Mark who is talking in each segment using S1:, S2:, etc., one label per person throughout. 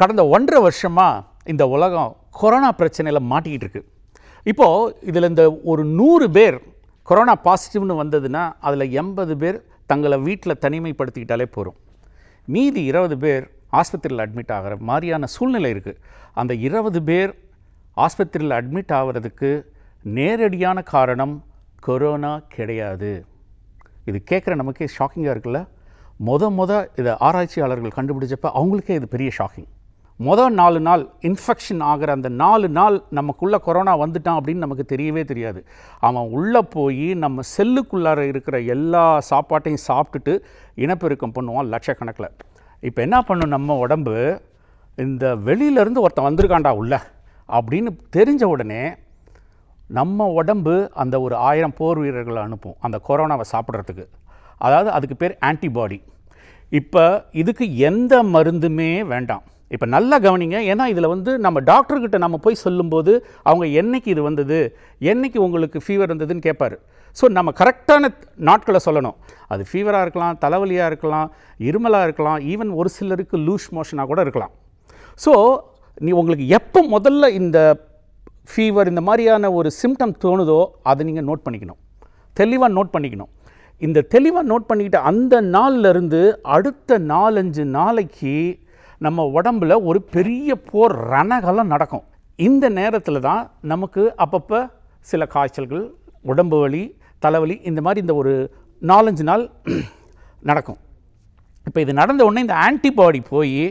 S1: கடந்த ஒன்றரை வருஷமாக இந்த உலகம் கொரோனா பிரச்சனையில் மாட்டிக்கிட்டு இருக்குது இப்போது இதில் இந்த ஒரு நூறு பேர் கொரோனா பாசிட்டிவ்னு வந்ததுன்னா அதில் எண்பது பேர் தங்களை வீட்டில் தனிமைப்படுத்திக்கிட்டாலே போகிறோம் மீதி இருபது பேர் ஆஸ்பத்திரியில் அட்மிட் ஆகிற மாதிரியான சூழ்நிலை இருக்குது அந்த இருபது பேர் ஆஸ்பத்திரியில் அட்மிட் ஆகிறதுக்கு நேரடியான காரணம் கொரோனா கிடையாது இது கேட்குற நமக்கே ஷாக்கிங்காக இருக்குல்ல மொத மொதல் இதை ஆராய்ச்சியாளர்கள் கண்டுபிடிச்சப்ப அவங்களுக்கே இது பெரிய ஷாக்கிங் மொதல் நாலு நாள் இன்ஃபெக்ஷன் ஆகிற அந்த நாலு நாள் நமக்குள்ளே கொரோனா வந்துட்டான் அப்படின்னு நமக்கு தெரியவே தெரியாது அவன் உள்ளே போய் நம்ம செல்லுக்குள்ளார இருக்கிற எல்லா சாப்பாட்டையும் சாப்பிட்டுட்டு இனப்பெருக்கம் பண்ணுவான் லட்சக்கணக்கில் இப்போ என்ன பண்ணும் நம்ம உடம்பு இந்த வெளியிலேருந்து ஒருத்தன் வந்திருக்காண்டா உள்ள அப்படின்னு தெரிஞ்ச உடனே நம்ம உடம்பு அந்த ஒரு ஆயிரம் போர் வீரர்களை அனுப்பும் அந்த கொரோனாவை சாப்பிட்றதுக்கு அதாவது அதுக்கு பேர் ஆன்டிபாடி இப்போ இதுக்கு எந்த மருந்துமே வேண்டாம் இப்போ நல்லா கவனிங்க ஏன்னா இதில் வந்து நம்ம டாக்டர்கிட்ட நம்ம போய் சொல்லும்போது அவங்க என்றைக்கு இது வந்தது என்றைக்கு உங்களுக்கு ஃபீவர் வந்ததுன்னு கேட்பார் ஸோ நம்ம கரெக்டான நாட்களை சொல்லணும் அது ஃபீவராக இருக்கலாம் தலைவலியாக இருக்கலாம் இருமலாக இருக்கலாம் ஈவன் ஒரு சிலருக்கு லூஸ் மோஷனாக கூட இருக்கலாம் ஸோ நீ உங்களுக்கு எப்போ முதல்ல இந்த ஃபீவர் இந்த மாதிரியான ஒரு சிம்டம் தோணுதோ அதை நீங்கள் நோட் பண்ணிக்கணும் தெளிவாக நோட் பண்ணிக்கணும் இந்த தெளிவாக நோட் பண்ணிக்கிட்ட அந்த நாள்லேருந்து அடுத்த நாலஞ்சு நாளைக்கு நம்ம உடம்பில் ஒரு பெரிய போர் ரணகலம் நடக்கும் இந்த நேரத்தில் தான் நமக்கு அப்பப்போ சில காய்ச்சல்கள் உடம்பு வலி தலைவலி இந்த மாதிரி இந்த ஒரு நாலஞ்சு நாள் நடக்கும் இப்போ இது நடந்த உடனே இந்த ஆன்டிபாடி போய்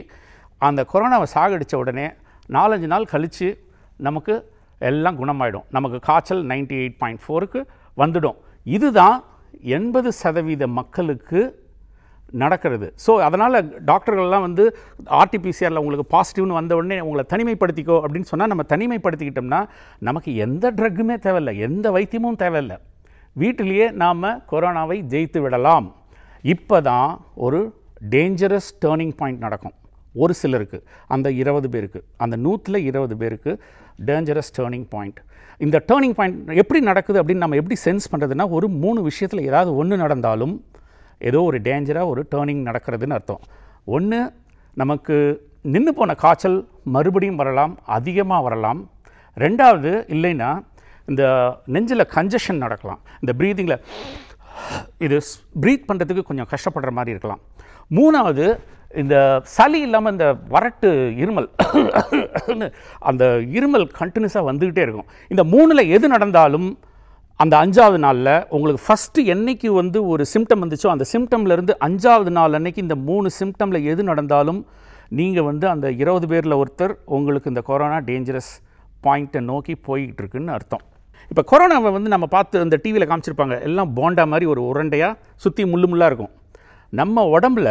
S1: அந்த கொரோனாவை சாகடித்த உடனே நாலஞ்சு நாள் கழித்து நமக்கு எல்லாம் குணமாயிடும் நமக்கு காய்ச்சல் நைன்டி எயிட் பாயிண்ட் ஃபோருக்கு வந்துடும் இதுதான் எண்பது சதவீத மக்களுக்கு நடக்கிறது ஸோ அதனால் டாக்டர்கள்லாம் வந்து ஆர்டிபிசிஆரில் உங்களுக்கு பாசிட்டிவ்னு வந்த உடனே உங்களை தனிமைப்படுத்திக்கோ அப்படின்னு சொன்னால் நம்ம தனிமைப்படுத்திக்கிட்டோம்னா நமக்கு எந்த ட்ரக்குமே தேவையில்லை எந்த வைத்தியமும் தேவையில்லை வீட்டிலேயே நாம் கொரோனாவை ஜெயித்து விடலாம் இப்போ தான் ஒரு டேஞ்சரஸ் டேர்னிங் பாயிண்ட் நடக்கும் ஒரு சிலருக்கு அந்த இருபது பேருக்கு அந்த நூற்றில் இருபது பேருக்கு டேஞ்சரஸ் டேர்னிங் பாயிண்ட் இந்த டேர்னிங் பாயிண்ட் எப்படி நடக்குது அப்படின்னு நம்ம எப்படி சென்ஸ் பண்ணுறதுன்னா ஒரு மூணு விஷயத்தில் ஏதாவது ஒன்று நடந்தாலும் ஏதோ ஒரு டேஞ்சராக ஒரு டேர்னிங் நடக்கிறதுன்னு அர்த்தம் ஒன்று நமக்கு நின்று போன காய்ச்சல் மறுபடியும் வரலாம் அதிகமாக வரலாம் ரெண்டாவது இல்லைன்னா இந்த நெஞ்சில் கஞ்சஷன் நடக்கலாம் இந்த ப்ரீதிங்கில் இது ப்ரீத் பண்ணுறதுக்கு கொஞ்சம் கஷ்டப்படுற மாதிரி இருக்கலாம் மூணாவது இந்த சளி இல்லாமல் இந்த வறட்டு இருமல் அந்த இருமல் கண்டினியூஸாக வந்துக்கிட்டே இருக்கும் இந்த மூணில் எது நடந்தாலும் அந்த அஞ்சாவது நாளில் உங்களுக்கு ஃபஸ்ட்டு என்றைக்கு வந்து ஒரு சிம்டம் வந்துச்சோ அந்த சிம்டம்லேருந்து அஞ்சாவது நாள் அன்றைக்கி இந்த மூணு சிம்டமில் எது நடந்தாலும் நீங்கள் வந்து அந்த இருபது பேரில் ஒருத்தர் உங்களுக்கு இந்த கொரோனா டேஞ்சரஸ் பாயிண்ட்டை நோக்கி போய்கிட்டு இருக்குன்னு அர்த்தம் இப்போ கொரோனாவை வந்து நம்ம பார்த்து இந்த டிவியில் காமிச்சிருப்பாங்க எல்லாம் போண்டா மாதிரி ஒரு உருண்டையாக சுற்றி முள்ளு முள்ளாக இருக்கும் நம்ம உடம்புல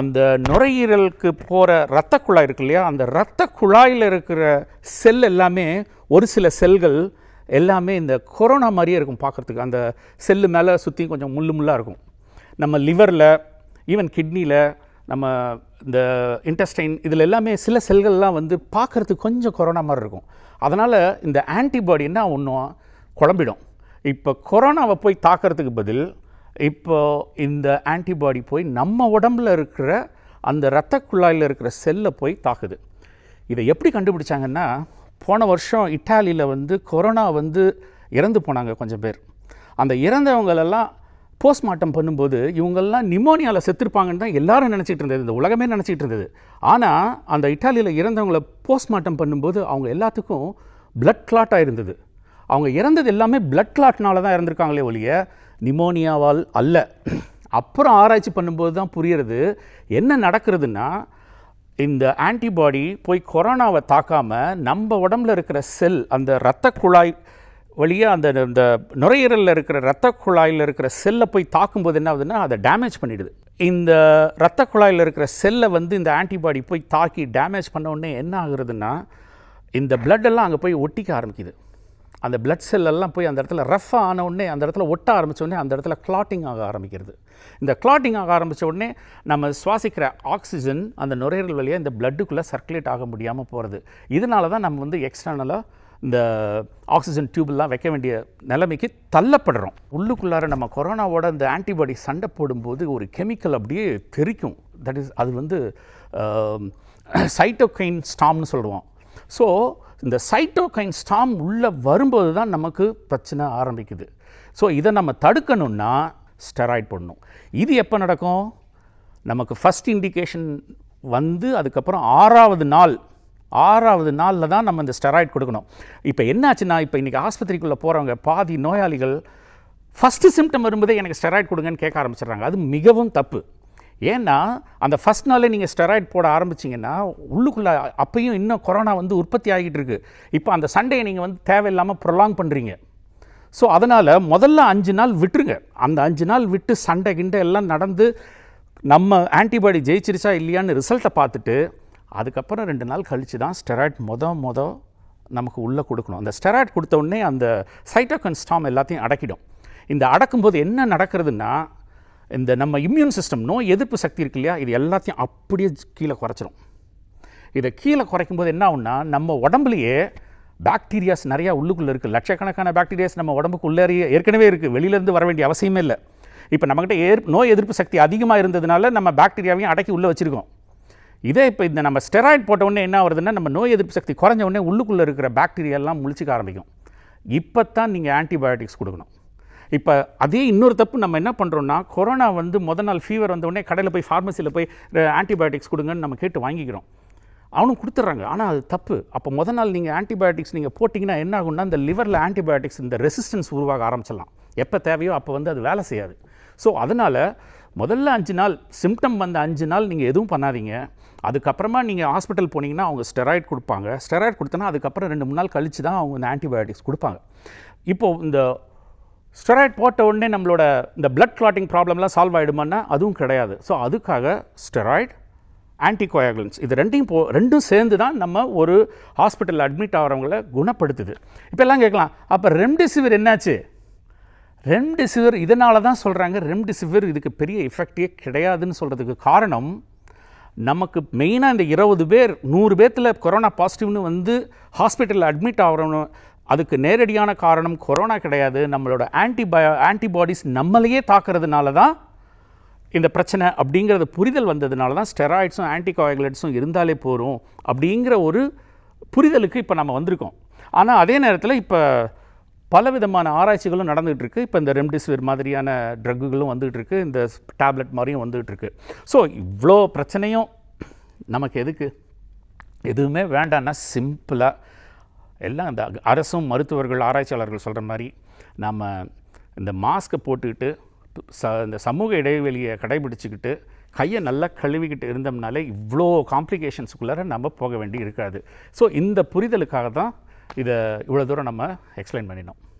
S1: அந்த நுரையீரலுக்கு போகிற இரத்த குழாய் இருக்கு இல்லையா அந்த இரத்த குழாயில் இருக்கிற செல் எல்லாமே ஒரு சில செல்கள் எல்லாமே இந்த கொரோனா மாதிரியே இருக்கும் பார்க்குறதுக்கு அந்த செல்லு மேலே சுற்றி கொஞ்சம் முள்ளு முள்ளாக இருக்கும் நம்ம லிவரில் ஈவன் கிட்னியில் நம்ம இந்த இன்டெஸ்டைன் இதில் எல்லாமே சில செல்கள்லாம் வந்து பார்க்குறதுக்கு கொஞ்சம் கொரோனா மாதிரி இருக்கும் அதனால் இந்த ஆன்டிபாடி என்ன ஒன்றும் குழம்பிடும் இப்போ கொரோனாவை போய் தாக்கிறதுக்கு பதில் இப்போது இந்த ஆன்டிபாடி போய் நம்ம உடம்பில் இருக்கிற அந்த இரத்த குழாயில் இருக்கிற செல்லை போய் தாக்குது இதை எப்படி கண்டுபிடிச்சாங்கன்னா போன வருஷம் இட்டாலியில் வந்து கொரோனா வந்து இறந்து போனாங்க கொஞ்சம் பேர் அந்த இறந்தவங்களெல்லாம் போஸ்ட்மார்ட்டம் பண்ணும்போது இவங்கள்லாம் நிமோனியாவில் செத்துருப்பாங்கன்னு தான் எல்லாரும் நினச்சிட்டு இருந்தது இந்த உலகமே நினச்சிட்டு இருந்தது ஆனால் அந்த இட்டாலியில் இறந்தவங்கள போஸ்ட்மார்ட்டம் பண்ணும்போது அவங்க எல்லாத்துக்கும் பிளட் கிளாட்டாக இருந்தது அவங்க இறந்தது எல்லாமே பிளட் கிளாட்னால தான் இறந்துருக்காங்களே ஒழிய நிமோனியாவால் அல்ல அப்புறம் ஆராய்ச்சி பண்ணும்போது தான் புரியறது என்ன நடக்கிறதுன்னா இந்த ஆன்டிபாடி போய் கொரோனாவை தாக்காமல் நம்ம உடம்புல இருக்கிற செல் அந்த இரத்த குழாய் வழியாக அந்த இந்த நுரையீரலில் இருக்கிற இரத்த குழாயில் இருக்கிற செல்லை போய் தாக்கும்போது என்ன ஆகுதுன்னா அதை டேமேஜ் பண்ணிடுது இந்த இரத்த குழாயில் இருக்கிற செல்லை வந்து இந்த ஆன்டிபாடி போய் தாக்கி டேமேஜ் பண்ண உடனே என்ன ஆகுறதுன்னா இந்த பிளட்டெல்லாம் அங்கே போய் ஒட்டிக்க ஆரம்பிக்குது அந்த பிளட் செல்லெல்லாம் போய் அந்த இடத்துல ரஃப் ஆன உடனே அந்த இடத்துல ஒட்ட ஆரம்பித்த உடனே அந்த இடத்துல கிளாட்டிங் ஆக ஆரம்பிக்கிறது இந்த கிளாட்டிங் ஆக ஆரம்பித்த உடனே நம்ம சுவாசிக்கிற ஆக்சிஜன் அந்த நுரையீரல் வழியாக இந்த பிளட்டுக்குள்ளே சர்க்குலேட் ஆக முடியாமல் போகிறது இதனால தான் நம்ம வந்து எக்ஸ்டர்னலாக இந்த ஆக்சிஜன் டியூப்லாம் வைக்க வேண்டிய நிலைமைக்கு தள்ளப்படுறோம் உள்ளுக்குள்ளார நம்ம கொரோனாவோட இந்த ஆன்டிபாடி சண்டை போடும்போது ஒரு கெமிக்கல் அப்படியே தெரிக்கும் தட் இஸ் அது வந்து சைட்டோகைன் ஸ்டாம்னு சொல்லுவோம் ஸோ இந்த சைட்டோகைன் ஸ்டாம் உள்ளே வரும்போது தான் நமக்கு பிரச்சனை ஆரம்பிக்குது ஸோ இதை நம்ம தடுக்கணும்னா ஸ்டெராய்ட் பண்ணணும் இது எப்போ நடக்கும் நமக்கு ஃபஸ்ட் இண்டிகேஷன் வந்து அதுக்கப்புறம் ஆறாவது நாள் ஆறாவது நாளில் தான் நம்ம இந்த ஸ்டெராய்ட் கொடுக்கணும் இப்போ என்னாச்சுன்னா இப்போ இன்றைக்கி ஆஸ்பத்திரிக்குள்ளே போகிறவங்க பாதி நோயாளிகள் ஃபஸ்ட்டு சிம்டம் வரும்போதே எனக்கு ஸ்டெராய்ட் கொடுங்கன்னு கேட்க ஆரம்பிச்சிடுறாங்க அது மிகவும் தப்பு ஏன்னா அந்த ஃபஸ்ட் நாளே நீங்கள் ஸ்டெராய்ட் போட ஆரம்பிச்சிங்கன்னா உள்ளுக்குள்ளே அப்பையும் இன்னும் கொரோனா வந்து உற்பத்தி ஆகிட்டு இருக்குது இப்போ அந்த சண்டையை நீங்கள் வந்து தேவையில்லாமல் ப்ரொலாங் பண்ணுறீங்க ஸோ அதனால் முதல்ல அஞ்சு நாள் விட்டுருங்க அந்த அஞ்சு நாள் விட்டு சண்டை கிண்டை எல்லாம் நடந்து நம்ம ஆன்டிபாடி ஜெயிச்சிருச்சா இல்லையான்னு ரிசல்ட்டை பார்த்துட்டு அதுக்கப்புறம் ரெண்டு நாள் கழித்து தான் ஸ்டெராய்ட் மொத மொத நமக்கு உள்ளே கொடுக்கணும் அந்த ஸ்டெராய்ட் கொடுத்த உடனே அந்த சைட்டோகன் ஸ்டாம் எல்லாத்தையும் அடக்கிடும் இந்த அடக்கும்போது என்ன நடக்கிறதுன்னா இந்த நம்ம இம்யூன் சிஸ்டம் நோய் எதிர்ப்பு சக்தி இருக்கு இல்லையா இது எல்லாத்தையும் அப்படியே கீழே குறைச்சிரும் இதை கீழே குறைக்கும் போது என்ன ஆகுன்னா நம்ம உடம்புலையே பாக்டீரியாஸ் நிறையா உள்ளுக்குள்ளே இருக்குது லட்சக்கணக்கான பாக்டீரியாஸ் நம்ம உடம்புக்கு உள்ளேறிய ஏற்கனவே இருக்குது வெளியிலேருந்து வர வேண்டிய அவசியமே இல்லை இப்போ நம்மக்கிட்ட ஏற் நோய் எதிர்ப்பு சக்தி அதிகமாக இருந்ததுனால நம்ம பாக்டீரியாவையும் அடக்கி உள்ளே வச்சுருக்கோம் இதே இப்போ இந்த நம்ம ஸ்டெராய்ட் போட்டவுடனே என்ன ஆகுதுன்னா நம்ம நோய் எதிர்ப்பு சக்தி குறைஞ்ச உடனே உள்ளுக்குள்ளே இருக்கிற பாக்டீரியாலாம் முழிச்சிக்க ஆரம்பிக்கும் இப்போ தான் நீங்கள் ஆன்டிபயோட்டிக்ஸ் கொடுக்கணும் இப்போ அதே இன்னொரு தப்பு நம்ம என்ன பண்ணுறோம்னா கொரோனா வந்து முத நாள் ஃபீவர் வந்தவுடனே கடையில் போய் ஃபார்மசியில் போய் ஆன்டிபயோட்டிக்ஸ் கொடுங்கன்னு நம்ம கேட்டு வாங்கிக்கிறோம் அவனும் கொடுத்துட்றாங்க ஆனால் அது தப்பு அப்போ முத நாள் நீங்கள் ஆன்டிபயோட்டிக்ஸ் நீங்கள் போட்டிங்கன்னா என்ன ஆகும்னா இந்த லிவரில் ஆன்டிபயோட்டிக்ஸ் இந்த ரெசிஸ்டன்ஸ் உருவாக ஆரம்பிச்சிடலாம் எப்போ தேவையோ அப்போ வந்து அது வேலை செய்யாது ஸோ அதனால் முதல்ல அஞ்சு நாள் சிம்டம் வந்த அஞ்சு நாள் நீங்கள் எதுவும் பண்ணாதீங்க அதுக்கப்புறமா நீங்கள் ஹாஸ்பிட்டல் போனீங்கன்னா அவங்க ஸ்டெராய்ட் கொடுப்பாங்க ஸ்டெராய்ட் கொடுத்தோன்னா அதுக்கப்புறம் ரெண்டு மூணு நாள் கழித்து தான் அவங்க இந்த ஆன்டிபயோட்டிக்ஸ் கொடுப்பாங்க இப்போது இந்த ஸ்டெராய்ட் போட்ட உடனே நம்மளோட இந்த பிளட் கிளாட்டிங் ப்ராப்ளம்லாம் சால்வ் ஆகிடுமான்னா அதுவும் கிடையாது ஸோ அதுக்காக ஸ்டெராய்ட் ஆன்டிகோயாகுலன்ஸ் இது ரெண்டையும் போ ரெண்டும் சேர்ந்து தான் நம்ம ஒரு ஹாஸ்பிட்டலில் அட்மிட் ஆகிறவங்கள குணப்படுத்துது இப்போ எல்லாம் கேட்கலாம் அப்போ ரெம்டெசிவிர் என்னாச்சு ரெம்டெசிவிர் இதனால தான் சொல்கிறாங்க ரெம்டெசிவிர் இதுக்கு பெரிய எஃபெக்டே கிடையாதுன்னு சொல்கிறதுக்கு காரணம் நமக்கு மெயினாக இந்த இருபது பேர் நூறு பேர்த்தில் கொரோனா பாசிட்டிவ்னு வந்து ஹாஸ்பிட்டலில் அட்மிட் ஆகிறவனு அதுக்கு நேரடியான காரணம் கொரோனா கிடையாது நம்மளோட ஆன்டிபயோ ஆன்டிபாடிஸ் நம்மளையே தாக்குறதுனால தான் இந்த பிரச்சனை அப்படிங்கிறத புரிதல் வந்ததுனால தான் ஸ்டெராய்ட்ஸும் ஆன்டிகாய்குலேட்ஸும் இருந்தாலே போகும் அப்படிங்கிற ஒரு புரிதலுக்கு இப்போ நம்ம வந்திருக்கோம் ஆனால் அதே நேரத்தில் இப்போ பல விதமான ஆராய்ச்சிகளும் நடந்துகிட்ருக்கு இப்போ இந்த ரெம்டிசிவிர் மாதிரியான ட்ரக்குகளும் வந்துகிட்ருக்கு இந்த டேப்லெட் மாதிரியும் வந்துகிட்ருக்கு ஸோ இவ்வளோ பிரச்சனையும் நமக்கு எதுக்கு எதுவுமே வேண்டான்னா சிம்பிளாக எல்லாம் இந்த அரசும் மருத்துவர்கள் ஆராய்ச்சியாளர்கள் சொல்கிற மாதிரி நம்ம இந்த மாஸ்க்கை போட்டுக்கிட்டு ச இந்த சமூக இடைவெளியை கடைபிடிச்சிக்கிட்டு கையை நல்லா கழுவிக்கிட்டு இருந்தோம்னாலே இவ்வளோ காம்ப்ளிகேஷன்ஸுக்குள்ளார நம்ம போக வேண்டி இருக்காது ஸோ இந்த புரிதலுக்காக தான் இதை இவ்வளோ தூரம் நம்ம எக்ஸ்பிளைன் பண்ணினோம்